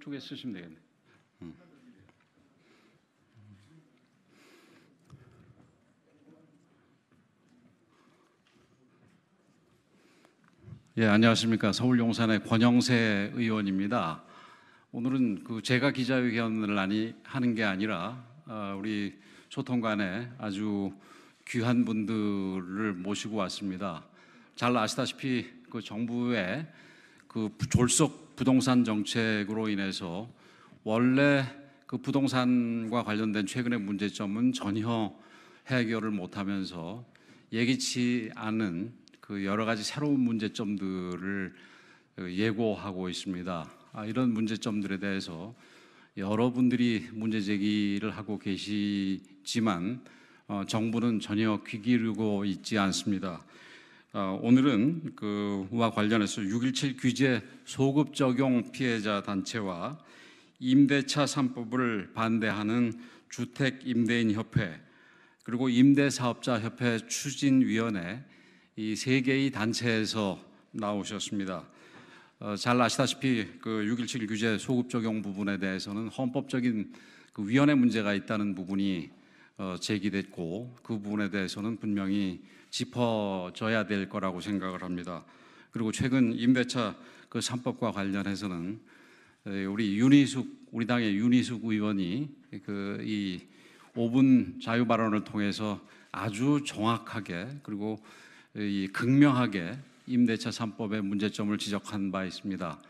쪽에 쓰시면 되겠네. 음. 예, 안녕하십니까. 서울 용산의 권영세 의원입니다. 오늘은 그 제가 기자회견을 아니, 하는 게 아니라 어, 우리 소통관에 아주 귀한 분들을 모시고 왔습니다. 잘 아시다시피 그 정부의 그 졸속 부동산 정책으로 인해서 원래 그 부동산과 관련된 최근의 문제점은 전혀 해결을 못하면서 예기치 않은 그 여러 가지 새로운 문제점들을 어, 예고하고 있습니다. 아, 이런 문제점들에 대해서 여러분들이 문제 제기를 하고 계시지만 어, 정부는 전혀 귀기울고 있지 않습니다. 어, 오늘은 그와 관련해서 6.17 규제 소급 적용 피해자 단체와 임대차 3법을 반대하는 주택 임대인 협회 그리고 임대사업자 협회 추진위원회 이 세 개의 단체에서 나오셨습니다. 어, 잘 아시다시피 그 6.17 규제 소급 적용 부분에 대해서는 헌법적인 그 위원회 문제가 있다는 부분이 어, 제기됐고 그 부분에 대해서는 분명히 짚어져야 될 거라고 생각을 합니다. 그리고 최근 임배차 그 산법과 관련해서는 우리 윤희숙 우리 당의 윤희숙 의원이 그이 5분 자유 발언을 통해서 아주 정확하게 그리고 이 극명하게 임대차 3법의 문제점을 지적한 바 있습니다.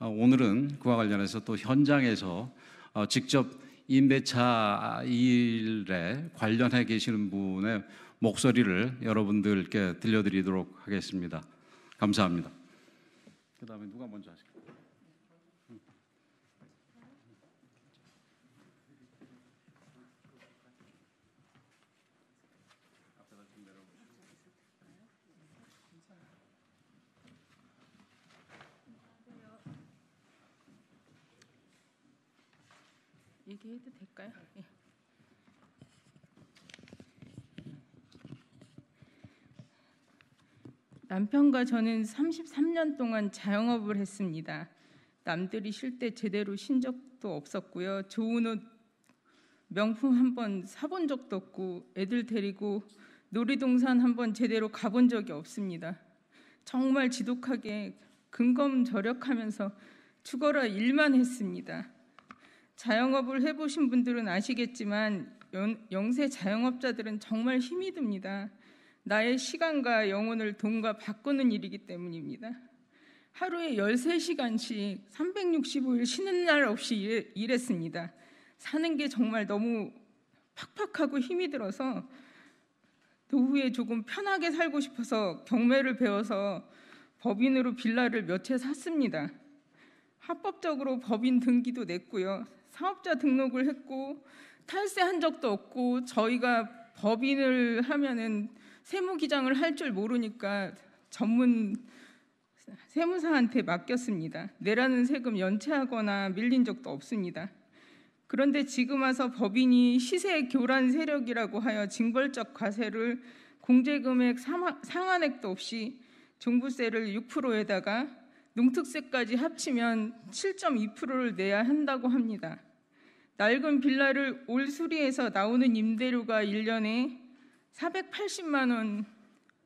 아, 오늘은 그와 관련해서 또 현장에서 어, 직접 임대차 일에 관련해 계시는 분의 목소리를 여러분들께 들려드리도록 하겠습니다. 감사합니다. 그다음에 누가 먼저 하실까요? 얘기해도 될까요? 예. 남편과 저는 33년 동안 자영업을 했습니다. 남들이 쉴 때 제대로 쉰 적도 없었고요. 좋은 옷 명품 한번 사본 적도 없고 애들 데리고 놀이동산 한번 제대로 가본 적이 없습니다. 정말 지독하게 근검절약하면서 죽어라 일만 했습니다. 자영업을 해보신 분들은 아시겠지만 연, 영세 자영업자들은 정말 힘이 듭니다. 나의 시간과 영혼을 돈과 바꾸는 일이기 때문입니다. 하루에 13시간씩 365일 쉬는 날 없이 일, 했습니다 사는 게 정말 너무 팍팍하고 힘이 들어서 노후에 조금 편하게 살고 싶어서 경매를 배워서 법인으로 빌라를 몇 채 샀습니다. 합법적으로 법인 등기도 냈고요. 사업자 등록을 했고 탈세한 적도 없고 저희가 법인을 하면은 세무기장을 할 줄 모르니까 전문 세무사한테 맡겼습니다. 내라는 세금 연체하거나 밀린 적도 없습니다. 그런데 지금 와서 법인이 시세 교란 세력이라고 하여 징벌적 과세를 공제금액 상한액도 없이 종부세를 6%에다가 농특세까지 합치면 7.2%를 내야 한다고 합니다. 낡은 빌라를 올수리에서 나오는 임대료가 1년에 480만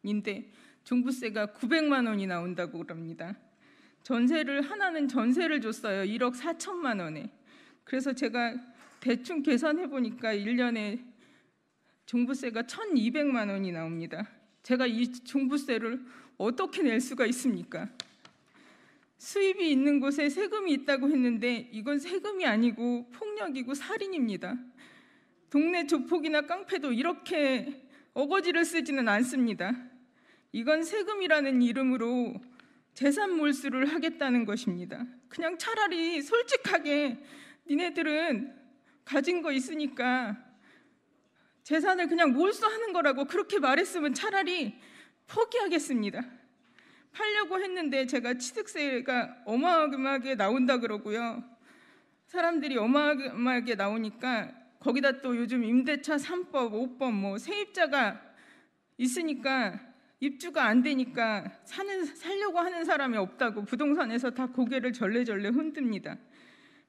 원인데 종부세가 900만 원이 나온다고 그럽니다. 전세를 하나는 전세를 줬어요. 1억 4천만 원에. 그래서 제가 대충 계산해 보니까 1년에 종부세가 1,200만 원이 나옵니다. 제가 이 종부세를 어떻게 낼 수가 있습니까? 수입이 있는 곳에 세금이 있다고 했는데 이건 세금이 아니고 폭력이고 살인입니다. 동네 조폭이나 깡패도 이렇게 어거지를 쓰지는 않습니다. 이건 세금이라는 이름으로 재산 몰수를 하겠다는 것입니다. 그냥 차라리 솔직하게 니네들은 가진 거 있으니까 재산을 그냥 몰수하는 거라고 그렇게 말했으면 차라리 포기하겠습니다. 팔려고 했는데 제가 취득세가 어마어마하게 나온다 그러고요. 사람들이 어마어마하게 나오니까 거기다 또 요즘 임대차 3법, 5법 뭐 세입자가 있으니까 입주가 안 되니까 사는 살려고 하는 사람이 없다고 부동산에서 다 고개를 절레절레 흔듭니다.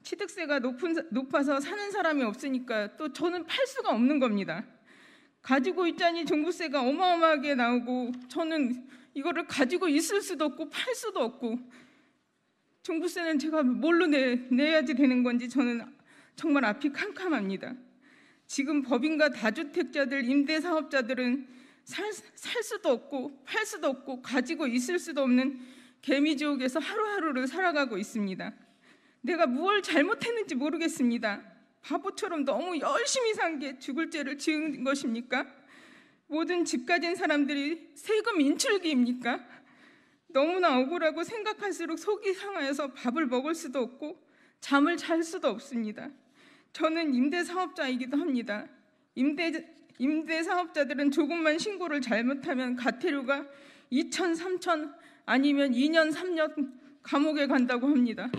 취득세가 높은, 높아서 사는 사람이 없으니까 또 저는 팔 수가 없는 겁니다. 가지고 있자니 종부세가 어마어마하게 나오고 저는 이거를 가지고 있을 수도 없고 팔 수도 없고 종부세는 제가 뭘로 내, 내야지 되는 건지 저는 정말 앞이 캄캄합니다. 지금 법인과 다주택자들, 임대사업자들은 살, 살 수도 없고 팔 수도 없고 가지고 있을 수도 없는 개미지옥에서 하루하루를 살아가고 있습니다. 내가 무엇 잘못했는지 모르겠습니다. 바보처럼 너무 열심히 산 게 죽을 죄를 지은 것입니까? 모든 집 가진 사람들이 세금 인출기입니까? 너무나 억울하고 생각할수록 속이 상하여서 밥을 먹을 수도 없고 잠을 잘 수도 없습니다. 저는 임대 사업자이기도 합니다. 임대 임대 사업자들은 조금만 신고를 잘못하면 과태료가 2천, 3천 아니면 2년, 3년 감옥에 간다고 합니다.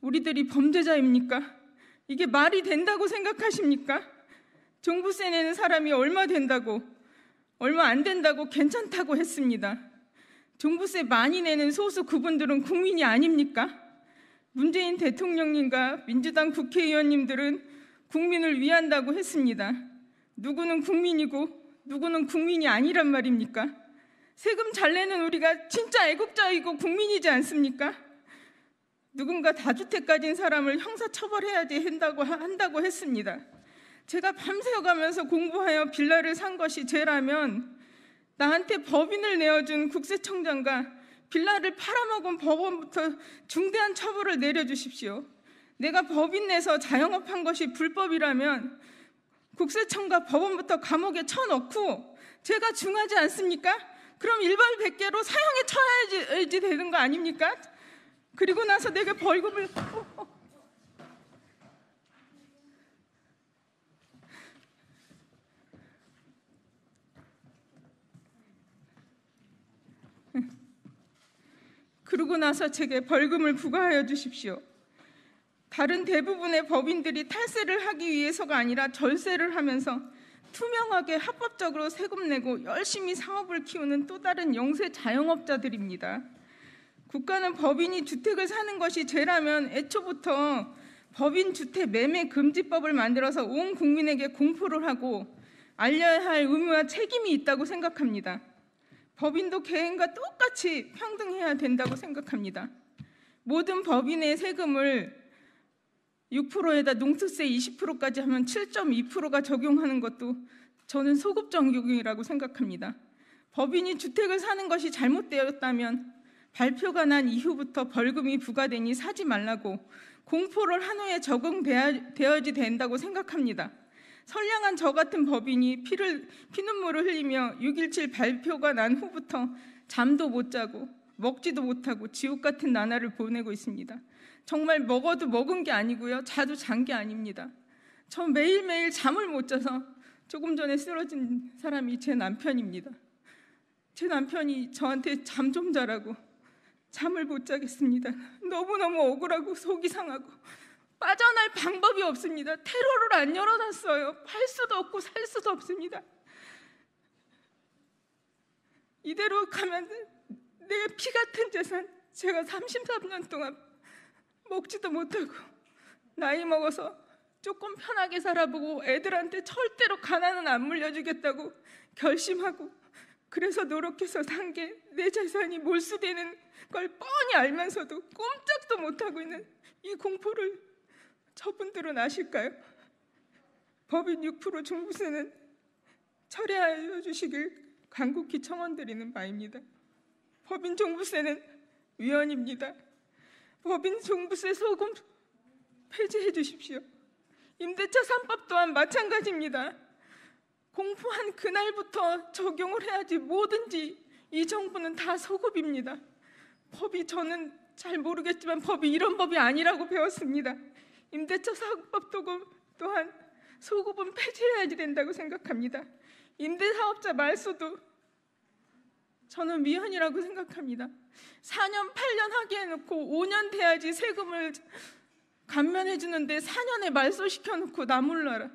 우리들이 범죄자입니까? 이게 말이 된다고 생각하십니까? 종부세 내는 사람이 얼마 된다고, 얼마 안 된다고 괜찮다고 했습니다. 종부세 많이 내는 소수 그분들은 국민이 아닙니까? 문재인 대통령님과 민주당 국회의원님들은 국민을 위한다고 했습니다. 누구는 국민이고 누구는 국민이 아니란 말입니까? 세금 잘 내는 우리가 진짜 애국자이고 국민이지 않습니까? 누군가 다주택 가진 사람을 형사처벌해야지 한다고, 한다고 했습니다. 제가 밤새워가면서 공부하여 빌라를 산 것이 죄라면 나한테 법인을 내어준 국세청장과 빌라를 팔아먹은 법원부터 중대한 처벌을 내려주십시오. 내가 법인 내서 자영업한 것이 불법이라면 국세청과 법원부터 감옥에 쳐넣고 제가 중하지 않습니까? 그럼 일반 100개로 사형에 처해야지 되는 거 아닙니까? 그리고 나서 내가 벌금을... 그러고 나서 제게 벌금을 부과하여 주십시오. 다른 대부분의 법인들이 탈세를 하기 위해서가 아니라 절세를 하면서 투명하게 합법적으로 세금 내고 열심히 사업을 키우는 또 다른 영세 자영업자들입니다. 국가는 법인이 주택을 사는 것이 죄라면 애초부터 법인 주택 매매 금지법을 만들어서 온 국민에게 공포를 하고 알려야 할 의무와 책임이 있다고 생각합니다. 법인도 개인과 똑같이 평등해야 된다고 생각합니다. 모든 법인의 세금을 6%에다 농특세 20%까지 하면 7.2%가 적용하는 것도 저는 소급 적용이라고 생각합니다. 법인이 주택을 사는 것이 잘못되었다면 발표가 난 이후부터 벌금이 부과되니 사지 말라고 공포를 한 후에 적용되어야지 된다고 생각합니다. 선량한 저 같은 법인이 피를 피눈물을 흘리며 6.17 발표가 난 후부터 잠도 못 자고 먹지도 못하고 지옥 같은 나날을 보내고 있습니다. 정말 먹어도 먹은 게 아니고요. 자도 잔 게 아닙니다. 저 매일매일 잠을 못 자서 조금 전에 쓰러진 사람이 제 남편입니다. 제 남편이 저한테 잠 좀 자라고 잠을 못 자겠습니다. 너무너무 억울하고 속이 상하고 빠져날 방법이 없습니다. 테러를 안 열어놨어요. 팔 수도 없고 살 수도 없습니다. 이대로 가면 내 피 같은 재산 제가 33년 동안 먹지도 못하고 나이 먹어서 조금 편하게 살아보고 애들한테 절대로 가난은 안 물려주겠다고 결심하고 그래서 노력해서 산 게 내 재산이 몰수되는 걸 뻔히 알면서도 꼼짝도 못하고 있는 이 공포를 저분들은 아실까요? 법인 6% 종부세는 철회하여 주시길 간곡히 청원드리는 바입니다. 법인 종부세는 위헌입니다. 법인 종부세 소금 폐지해 주십시오. 임대차 3법 또한 마찬가지입니다. 공포한 그날부터 적용을 해야지 뭐든지 이 정부는 다 소급입니다. 법이 저는 잘 모르겠지만 법이 이런 법이 아니라고 배웠습니다. 임대차 사업법 도금 또한 소급은 폐지해야 된다고 생각합니다. 임대사업자 말소도 저는 위헌이라고 생각합니다. 4년, 8년 하게 해놓고 5년 돼야지 세금을 감면해주는데 4년에 말소시켜놓고 나몰라라.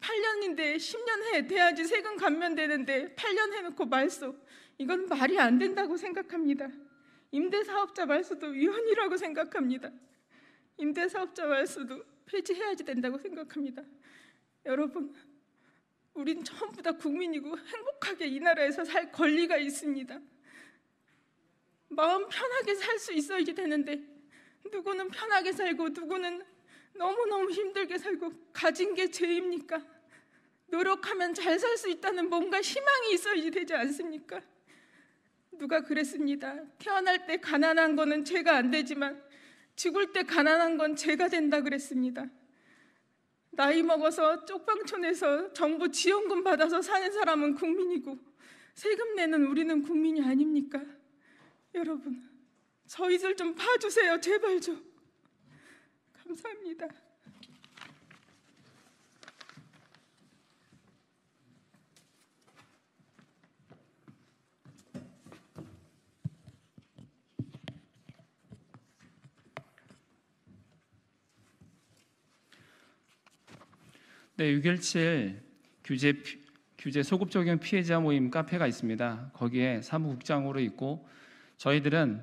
8년인데 10년 해 돼야지 세금 감면되는데 8년 해놓고 말소. 이건 말이 안 된다고 생각합니다. 임대사업자 말소도 위헌이라고 생각합니다. 임대사업자 말수도 폐지해야지 된다고 생각합니다. 여러분, 우린 전부 다 국민이고 행복하게 이 나라에서 살 권리가 있습니다. 마음 편하게 살 수 있어야 지 되는데 누구는 편하게 살고 누구는 너무너무 힘들게 살고 가진 게 죄입니까? 노력하면 잘 살 수 있다는 뭔가 희망이 있어야 지 되지 않습니까? 누가 그랬습니다. 태어날 때 가난한 거는 죄가 안 되지만 죽을 때 가난한 건죄가 된다 그랬습니다. 나이 먹어서 쪽방촌에서 정부 지원금 받아서 사는 사람은 국민이고 세금 내는 우리는 국민이 아닙니까? 여러분, 저희들 좀 봐주세요. 제발 좀. 감사합니다. 네, 6.17 규제 규제 소급 적용 피해자 모임 카페가 있습니다. 거기에 사무국장으로 있고 저희들은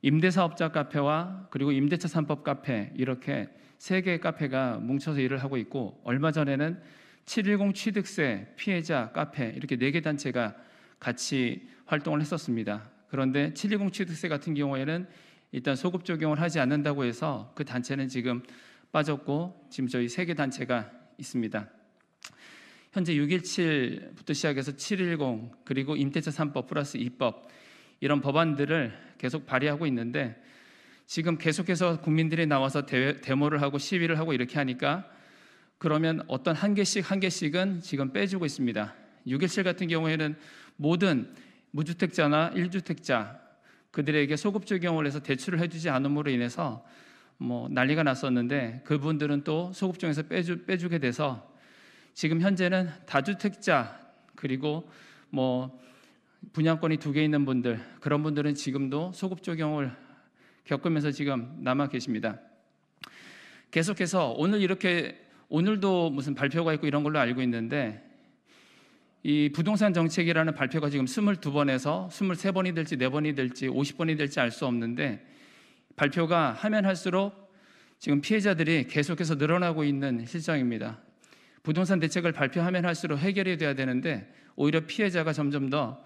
임대사업자 카페와 그리고 임대차 산법 카페 이렇게 세 개의 카페가 뭉쳐서 일을 하고 있고 얼마 전에는 710 취득세 피해자 카페 이렇게 네 개 단체가 같이 활동을 했었습니다. 그런데 710 취득세 같은 경우에는 일단 소급 적용을 하지 않는다고 해서 그 단체는 지금 빠졌고 지금 저희 세 개 단체가 있습니다. 현재 6.17부터 시작해서 7.10 그리고 임대차 3법 플러스 2법 이런 법안들을 계속 발의하고 있는데 지금 계속해서 국민들이 나와서 대, 데모를 하고 시위를 하고 이렇게 하니까 그러면 어떤 한 개씩 한 개씩은 지금 빼주고 있습니다. 6.17 같은 경우에는 모든 무주택자나 1주택자 그들에게 소급 적용을 해서 대출을 해주지 않음으로 인해서 뭐 난리가 났었는데 그분들은 또 소급종에서 빼주, 빼주게 돼서 지금 현재는 다주택자 그리고 뭐 분양권이 두 개 있는 분들 그런 분들은 지금도 소급 적용을 겪으면서 지금 남아 계십니다. 계속해서 오늘 이렇게 오늘도 무슨 발표가 있고 이런 걸로 알고 있는데 이 부동산 정책이라는 발표가 지금 22번에서 23번이 될지 4번이 될지 50번이 될지 알 수 없는데 발표가 하면 할수록 지금 피해자들이 계속해서 늘어나고 있는 실정입니다. 부동산 대책을 발표하면 할수록 해결이 돼야 되는데 오히려 피해자가 점점 더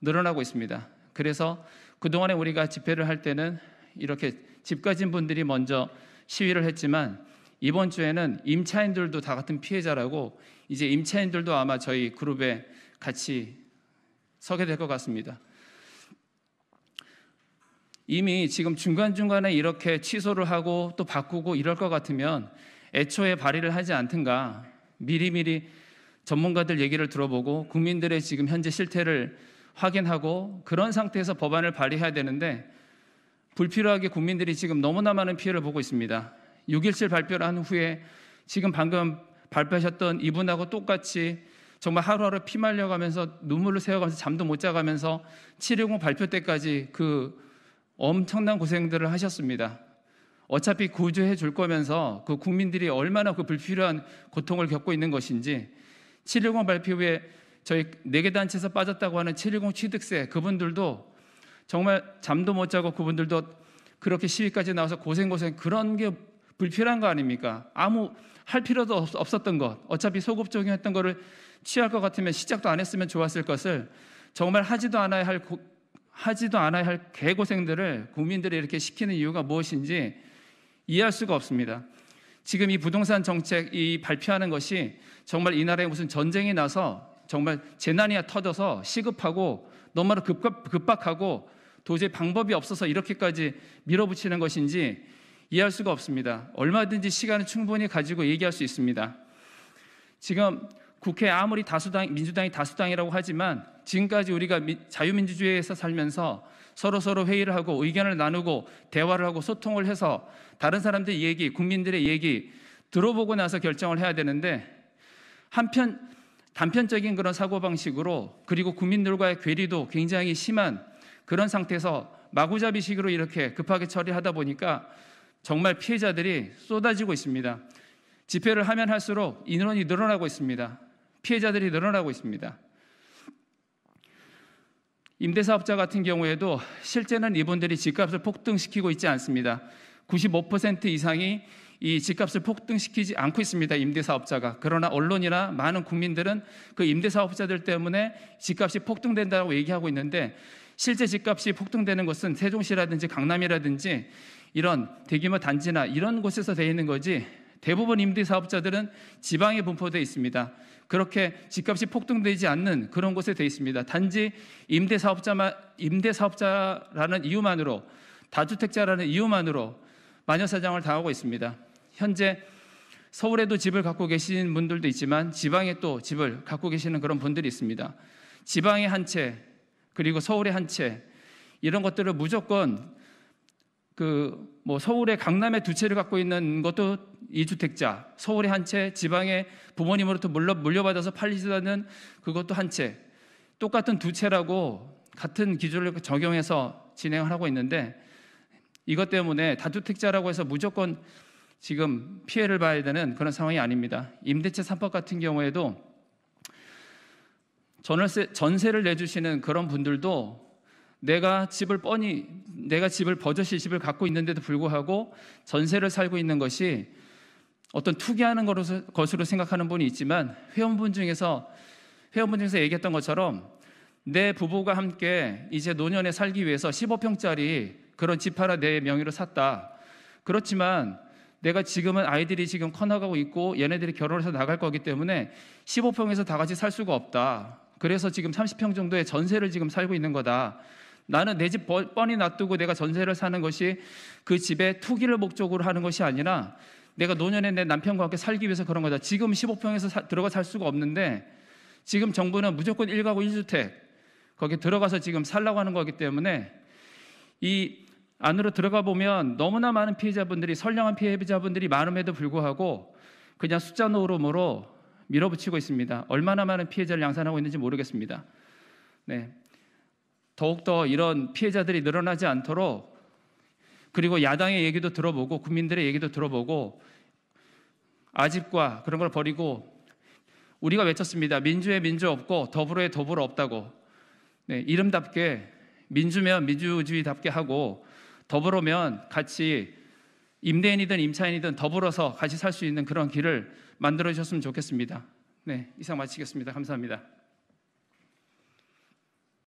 늘어나고 있습니다. 그래서 그동안에 우리가 집회를 할 때는 이렇게 집 가진 분들이 먼저 시위를 했지만 이번 주에는 임차인들도 다 같은 피해자라고 이제 임차인들도 아마 저희 그룹에 같이 서게 될 것 같습니다. 이미 지금 중간중간에 이렇게 취소를 하고 또 바꾸고 이럴 것 같으면 애초에 발의를 하지 않든가 미리미리 전문가들 얘기를 들어보고 국민들의 지금 현재 실태를 확인하고 그런 상태에서 법안을 발의해야 되는데 불필요하게 국민들이 지금 너무나 많은 피해를 보고 있습니다. 6.17 발표를 한 후에 지금 방금 발표하셨던 이분하고 똑같이 정말 하루하루 피말려가면서 눈물을 새어가면서 잠도 못 자가면서 7.10 발표 때까지 그 엄청난 고생들을 하셨습니다. 어차피 구조해 줄 거면서 그 국민들이 얼마나 그 불필요한 고통을 겪고 있는 것인지 710 발표 후에 저희 네 개 단체에서 빠졌다고 하는 710 취득세 그분들도 정말 잠도 못 자고 그분들도 그렇게 시위까지 나와서 고생고생 그런 게 불필요한 거 아닙니까? 아무 할 필요도 없, 었던것 어차피 소급 적용했던 거를 취할 것 같으면 시작도 안 했으면 좋았을 것을 정말 하지도 않아야 할 고, 하지도 않아야 할 개고생들을 국민들이 이렇게 시키는 이유가 무엇인지 이해할 수가 없습니다. 지금 이 부동산 정책 이 발표하는 것이 정말 이 나라에 무슨 전쟁이 나서 정말 재난이야 터져서 시급하고 너무나 급박, 급박하고 도저히 방법이 없어서 이렇게까지 밀어붙이는 것인지 이해할 수가 없습니다. 얼마든지 시간을 충분히 가지고 얘기할 수 있습니다. 지금 국회 아무리 다수당 민주당이 다수당이라고 하지만 지금까지 우리가 자유민주주의에서 살면서 서로 서로 회의를 하고 의견을 나누고 대화를 하고 소통을 해서 다른 사람들 의 얘기, 국민들의 얘기 들어보고 나서 결정을 해야 되는데 한편 단편적인 그런 사고 방식으로 그리고 국민들과의 괴리도 굉장히 심한 그런 상태에서 마구잡이식으로 이렇게 급하게 처리하다 보니까 정말 피해자들이 쏟아지고 있습니다. 집회를 하면 할수록 인원이 늘어나고 있습니다. 피해자들이 늘어나고 있습니다. 임대사업자 같은 경우에도 실제는 이분들이 집값을 폭등시키고 있지 않습니다. 95% 이상이 이 집값을 폭등시키지 않고 있습니다. 임대사업자가. 그러나 언론이나 많은 국민들은 그 임대사업자들 때문에 집값이 폭등된다고 얘기하고 있는데 실제 집값이 폭등되는 것은 세종시라든지 강남이라든지 이런 대규모 단지나 이런 곳에서 되어 있는 거지 대부분 임대사업자들은 지방에 분포되어 있습니다. 그렇게 집값이 폭등되지 않는 그런 곳에 돼 있습니다. 단지 임대 사업자만 임대 사업자라는 이유만으로 다주택자라는 이유만으로 마녀 사장을 당하고 있습니다. 현재 서울에도 집을 갖고 계신 분들도 있지만 지방에 또 집을 갖고 계시는 그런 분들이 있습니다. 지방에 한 채, 그리고 서울에 한 채, 이런 것들을 무조건 그뭐 서울의 강남에 두 채를 갖고 있는 것도 이주택자, 서울에 한 채, 지방에 부모님으로부터 물려, 물려받아서 팔리지않는 도 그것도 한 채, 똑같은 두 채라고 같은 기준을 적용해서 진행을 하고 있는데 이것 때문에 다주택자라고 해서 무조건 지금 피해를 봐야 되는 그런 상황이 아닙니다. 임대차 3법 같은 경우에도 전월세, 전세를 내주시는 그런 분들도 내가 집을 뻔히 내가 집을 버젓이 집을 갖고 있는데도 불구하고 전세를 살고 있는 것이 어떤 투기하는 것으로 생각하는 분이 있지만 회원분 중에서 회원분 중에서 얘기했던 것처럼 내 부부가 함께 이제 노년에 살기 위해서 15평짜리 그런 집 하나 내 명의로 샀다. 그렇지만 내가 지금은 아이들이 지금 커나가고 있고 얘네들이 결혼해서 나갈 거기 때문에 15평에서 다 같이 살 수가 없다. 그래서 지금 30평 정도의 전세를 지금 살고 있는 거다. 나는 내 집 뻔히 놔두고 내가 전세를 사는 것이 그 집에 투기를 목적으로 하는 것이 아니라 내가 노년에 내 남편과 함께 살기 위해서 그런 거다. 지금 15평에서 사, 들어가 살 수가 없는데 지금 정부는 무조건 1가구 1주택 거기 들어가서 지금 살라고 하는 거기 때문에 이 안으로 들어가 보면 너무나 많은 피해자분들이 선량한 피해자분들이 많음에도 불구하고 그냥 숫자 노름으로 밀어붙이고 있습니다. 얼마나 많은 피해자를 양산하고 있는지 모르겠습니다. 네. 더욱더 이런 피해자들이 늘어나지 않도록 그리고 야당의 얘기도 들어보고 국민들의 얘기도 들어보고 아집과 그런 걸 버리고 우리가 외쳤습니다. 민주에 민주 없고 더불어에 더불어 없다고. 네, 이름답게 민주면 민주주의답게 하고 더불어면 같이 임대인이든 임차인이든 더불어서 같이 살 수 있는 그런 길을 만들어 주셨으면 좋겠습니다. 네, 이상 마치겠습니다. 감사합니다.